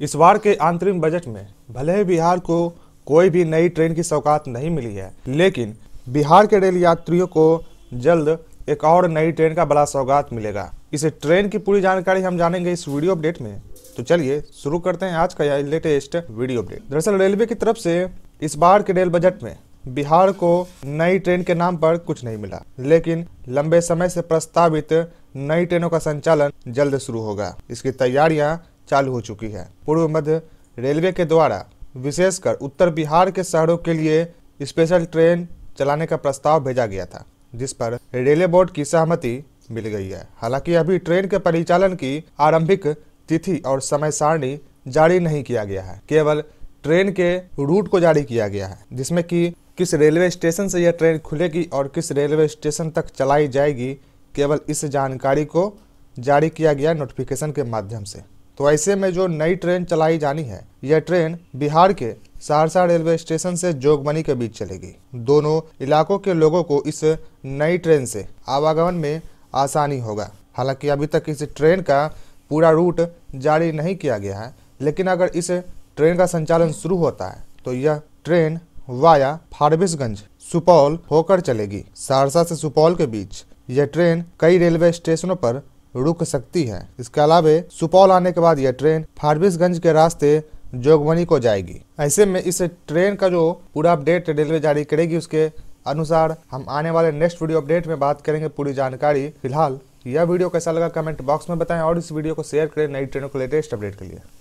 इस बार के अंतरिम बजट में भले ही बिहार को कोई भी नई ट्रेन की सौगात नहीं मिली है लेकिन बिहार के रेल यात्रियों को जल्द एक और नई ट्रेन का बड़ा सौगात मिलेगा इस ट्रेन की पूरी जानकारी हम जानेंगे इस वीडियो अपडेट में तो चलिए शुरू करते हैं आज का यह लेटेस्ट वीडियो अपडेट दरअसल रेलवे की तरफ से इस बार के रेल बजट में बिहार को नई ट्रेन के नाम पर कुछ नहीं मिला लेकिन लंबे समय से प्रस्तावित नई ट्रेनों का संचालन जल्द शुरू होगा इसकी तैयारियां चालू हो चुकी है पूर्व मध्य रेलवे के द्वारा विशेषकर उत्तर बिहार के शहरों के लिए स्पेशल ट्रेन चलाने का प्रस्ताव भेजा गया था जिस पर रेलवे बोर्ड की सहमति मिल गई है हालांकि अभी ट्रेन के परिचालन की आरंभिक तिथि और समय सारणी जारी नहीं किया गया है केवल ट्रेन के रूट को जारी किया गया है जिसमें कि किस रेलवे स्टेशन से यह ट्रेन खुलेगी और किस रेलवे स्टेशन तक चलाई जाएगी केवल इस जानकारी को जारी किया गया नोटिफिकेशन के माध्यम से तो ऐसे में जो नई ट्रेन चलाई जानी है यह ट्रेन बिहार के सहरसा रेलवे स्टेशन से जोगबनी के बीच चलेगी दोनों इलाकों के लोगों को इस नई ट्रेन से आवागमन में आसानी होगा हालांकि अभी तक इस ट्रेन का पूरा रूट जारी नहीं किया गया है लेकिन अगर इस ट्रेन का संचालन शुरू होता है तो यह ट्रेन वाया फारबिसगंज सुपौल होकर चलेगी सहरसा से सुपौल के बीच यह ट्रेन कई रेलवे स्टेशनों पर रुक सकती है इसके अलावा सुपौल आने के बाद यह ट्रेन फारबिसगंज के रास्ते जोगबनी को जाएगी ऐसे में इस ट्रेन का जो पूरा अपडेट रेलवे जारी करेगी उसके अनुसार हम आने वाले नेक्स्ट वीडियो अपडेट में बात करेंगे पूरी जानकारी फिलहाल यह वीडियो कैसा लगा कमेंट बॉक्स में बताएं और इस वीडियो को शेयर करें नई ट्रेनों को लेटेस्ट अपडेट के लिए